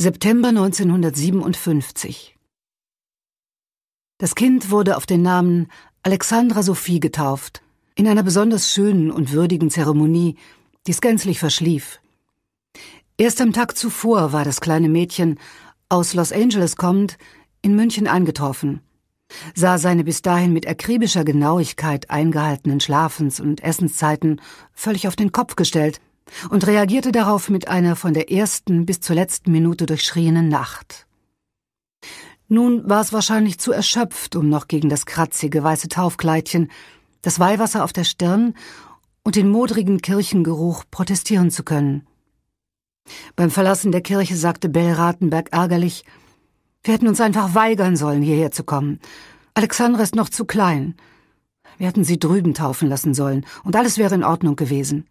September 1957. Das Kind wurde auf den Namen Alexandra Sophie getauft, in einer besonders schönen und würdigen Zeremonie, die es gänzlich verschlief. Erst am Tag zuvor war das kleine Mädchen, aus Los Angeles kommend, in München eingetroffen, sah seine bis dahin mit akribischer Genauigkeit eingehaltenen Schlafens- und Essenszeiten völlig auf den Kopf gestellt und reagierte darauf mit einer von der ersten bis zur letzten Minute durchschrienen Nacht. Nun war es wahrscheinlich zu erschöpft, um noch gegen das kratzige weiße Taufkleidchen, das Weihwasser auf der Stirn und den modrigen Kirchengeruch protestieren zu können. Beim Verlassen der Kirche sagte Bell Ratenberg ärgerlich, wir hätten uns einfach weigern sollen, hierher zu kommen. Alexandra ist noch zu klein. Wir hätten sie drüben taufen lassen sollen, und alles wäre in Ordnung gewesen.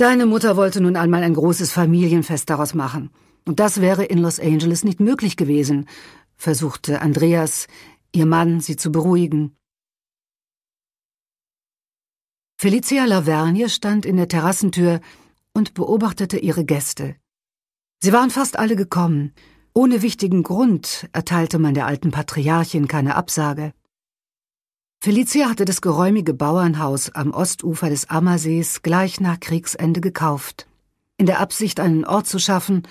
Deine Mutter wollte nun einmal ein großes Familienfest daraus machen. Und das wäre in Los Angeles nicht möglich gewesen, versuchte Andreas, ihr Mann, sie zu beruhigen. Felicia Lavergne stand in der Terrassentür und beobachtete ihre Gäste. Sie waren fast alle gekommen. Ohne wichtigen Grund erteilte man der alten Patriarchin keine Absage. Felicia hatte das geräumige Bauernhaus am Ostufer des Ammersees gleich nach Kriegsende gekauft, in der Absicht, einen Ort zu schaffen,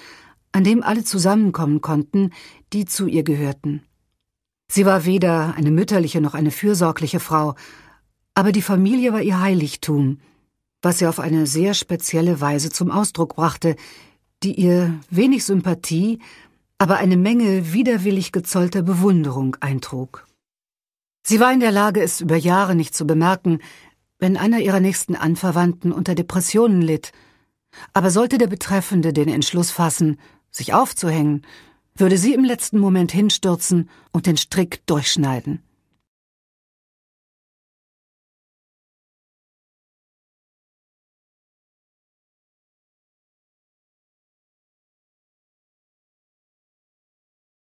an dem alle zusammenkommen konnten, die zu ihr gehörten. Sie war weder eine mütterliche noch eine fürsorgliche Frau, aber die Familie war ihr Heiligtum, was sie auf eine sehr spezielle Weise zum Ausdruck brachte, die ihr wenig Sympathie, aber eine Menge widerwillig gezollter Bewunderung eintrug. Sie war in der Lage, es über Jahre nicht zu bemerken, wenn einer ihrer nächsten Anverwandten unter Depressionen litt. Aber sollte der Betreffende den Entschluss fassen, sich aufzuhängen, würde sie im letzten Moment hinstürzen und den Strick durchschneiden.